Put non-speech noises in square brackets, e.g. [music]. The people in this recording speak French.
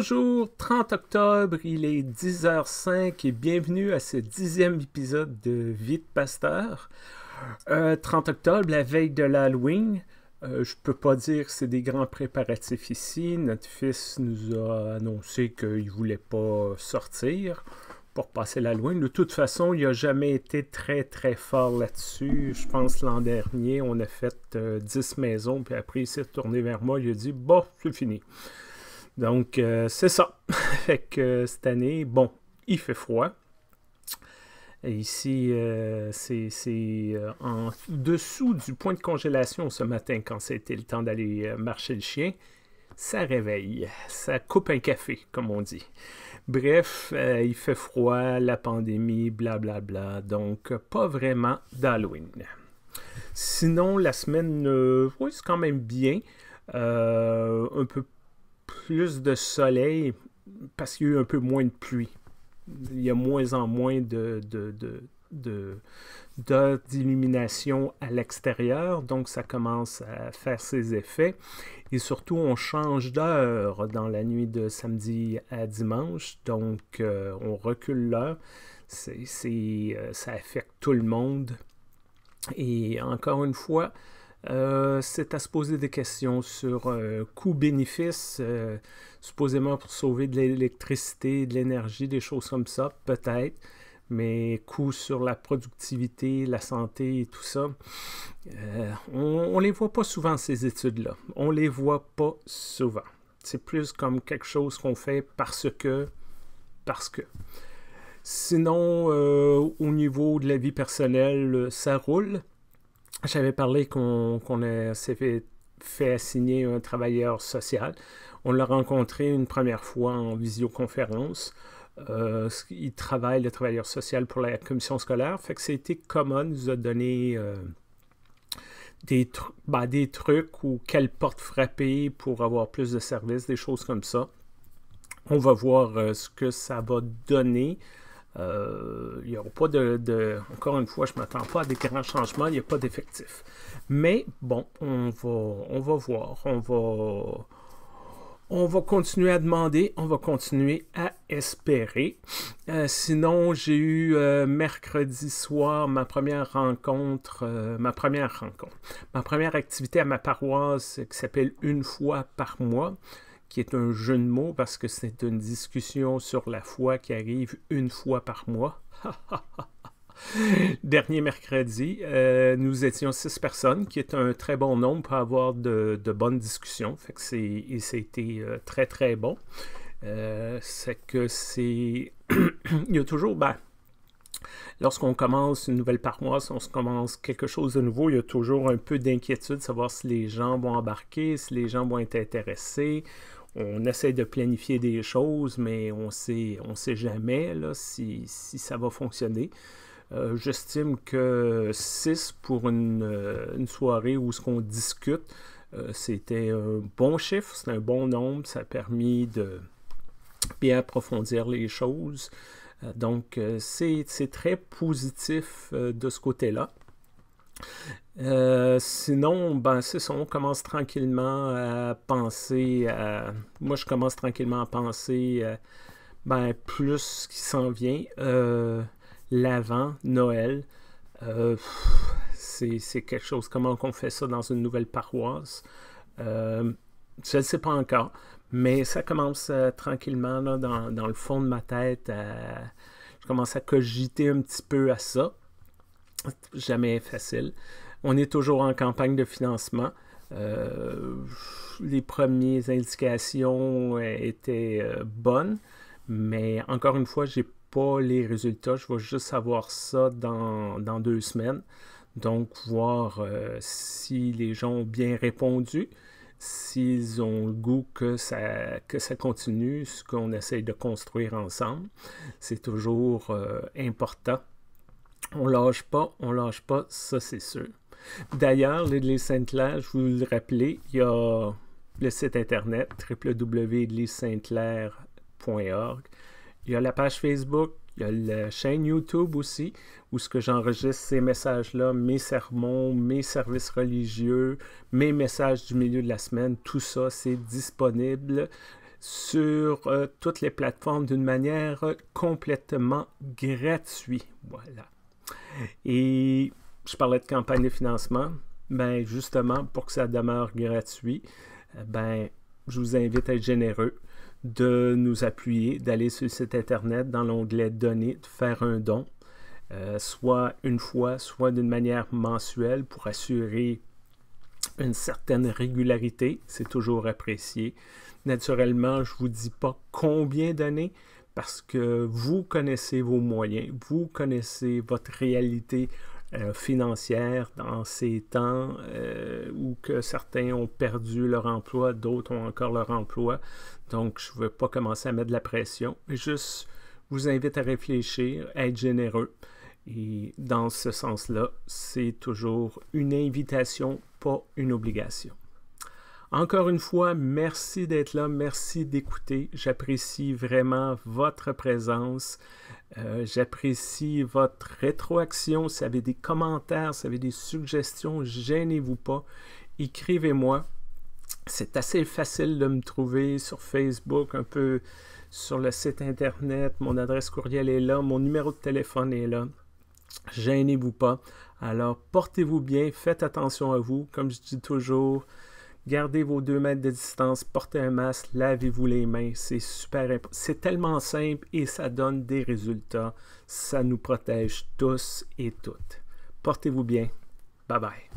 Bonjour, 30 octobre, il est 10h05 et bienvenue à ce dixième épisode de Vite Pasteur. 30 euh, octobre, la veille de l'Halloween. Euh, je peux pas dire que c'est des grands préparatifs ici. Notre fils nous a annoncé qu'il voulait pas sortir pour passer l'Halloween. De toute façon, il n'a jamais été très très fort là-dessus. Je pense l'an dernier, on a fait 10 euh, maisons, puis après il s'est tourné vers moi, il a dit Bon, c'est fini. Donc, euh, c'est ça. Avec [laughs] euh, cette année, bon, il fait froid. Et ici, euh, c'est en dessous du point de congélation ce matin quand c'était le temps d'aller marcher le chien. Ça réveille, ça coupe un café, comme on dit. Bref, il fait froid, la pandémie, blablabla. Bla, bla, donc, pas vraiment d'Halloween. Sinon, la semaine, oui, c'est quand même bien. un peu plus de soleil parce qu'il y a eu un peu moins de pluie. Il y a moins en moins de, de, d'illumination à l'extérieur, donc ça commence à faire ses effets. Et surtout, on change d'heure dans la nuit de samedi à dimanche, donc euh, on recule l'heure. Euh, ça affecte tout le monde. Et encore une fois, euh, c'est à se poser des questions sur euh, coûts coût-bénéfice, euh, supposément pour sauver de l'électricité, de l'énergie, des choses comme ça, peut-être, mais coût sur la productivité, la santé et tout ça. on ne les voit pas souvent, ces études-là. On les voit pas souvent. C'est plus comme quelque chose qu'on fait parce que, parce que. Sinon, au niveau de la vie personnelle, ça roule j'avais parlé qu'on s'est fait, assigner un travailleur social. On l'a rencontré une première fois en visioconférence. Euh, il travaille, le travailleur social, pour la commission scolaire. Fait que c'était commun, nous a donné euh, ben, des, trucs ou quelle porte frapper pour avoir plus de services, des choses comme ça. On va voir euh, ce que ça va donner il n'y aura pas de, Encore une fois, je ne m'attends pas à des grands changements. Il n'y a pas d'effectif. Mais bon, on va, voir. On va. On va continuer à demander, on va continuer à espérer. Euh, sinon, j'ai eu euh, mercredi soir ma première rencontre, euh, ma première rencontre, ma première activité à ma paroisse qui s'appelle Une fois par mois qui est un jeu de mots parce que c'est une discussion sur la foi qui arrive une fois par mois. [laughs] Dernier mercredi, euh, nous étions six personnes, qui est un très bon nombre pour avoir de, bonnes discussions. Fait que c'est, et c'était euh, très très bon. Euh, c'est que c'est. [clears throat] Il y a toujours. Ben, Lorsqu'on commence une nouvelle par mois, paroisse, on se commence quelque chose de nouveau, il y a toujours un peu d'inquiétude, de savoir si les gens vont embarquer, si les gens vont être intéressés on essaie de planifier des choses, mais on ne sait jamais si, ça va fonctionner. Euh, j'estime que 6 pour euh, une, soirée où ce qu'on discute, euh, c'était un bon chiffre, c'est un bon nombre, ça a permis de bien approfondir les choses. donc c'est très positif de ce côté-là. Euh, sinon, ben c'est ça, on commence tranquillement à penser, moi je commence tranquillement à penser euh, ben, plus ce qui s'en vient, euh, l'avant, Noël, c'est quelque chose, comment on fait ça dans une nouvelle paroisse, je ne sais pas encore, mais ça commence tranquillement dans, le fond de ma tête, je commence à cogiter un petit peu à ça jamais facile. On est toujours en campagne de financement. Euh, les premières indications euh, étaient euh, bonnes, mais encore une fois, je n'ai pas les résultats. Je vais juste savoir ça dans, deux semaines. Donc, voir si les gens ont bien répondu, s'ils ont le goût que ça, que ça continue, ce qu'on essaye de construire ensemble. C'est toujours important on lâche pas, on lâche pas, ça c'est sûr. D'ailleurs, l'Église Sainte-Claire, je vous le rappelais, il y a le site internet www.églisesainte-claire.org. Il y a la page Facebook, il y a la chaîne YouTube aussi, où ce que j'enregistre ces messages-là, mes sermons, mes services religieux, mes messages du milieu de la semaine, tout ça, c'est disponible sur euh, toutes les plateformes d'une manière euh, complètement gratuite. Voilà. Et je parlais de campagne de financement. Ben justement, pour que ça demeure gratuit, euh, ben je vous invite à être généreux, de nous appuyer, d'aller sur le site internet dans l'onglet Donner, de faire un don, euh, soit une fois, soit d'une manière mensuelle pour assurer une certaine régularité. C'est toujours apprécié. Naturellement, je ne vous dis pas combien donner, parce que vous connaissez vos moyens, vous connaissez votre réalité euh, financière dans ces temps euh, où que certains ont perdu leur emploi, d'autres ont encore leur emploi. Donc, je ne veux pas commencer à mettre de la pression. Juste, vous invite à réfléchir, à être généreux. Et dans ce sens-là, c'est toujours une invitation, pas une obligation. Encore une fois, merci d'être là, merci d'écouter. J'apprécie vraiment votre présence. Euh, j'apprécie votre rétroaction. Si vous avez des commentaires, si vous avez des suggestions, gênez-vous pas. Écrivez-moi. C'est assez facile de me trouver sur Facebook, un peu sur le site internet. Mon adresse courriel est là, mon numéro de téléphone est là. Gênez-vous pas. Alors, portez-vous bien, faites attention à vous. Comme je dis toujours, Gardez vos deux mètres de distance, portez un masque, lavez-vous les mains. C'est super important. C'est tellement simple et ça donne des résultats. Ça nous protège tous et toutes. Portez-vous bien. Bye bye.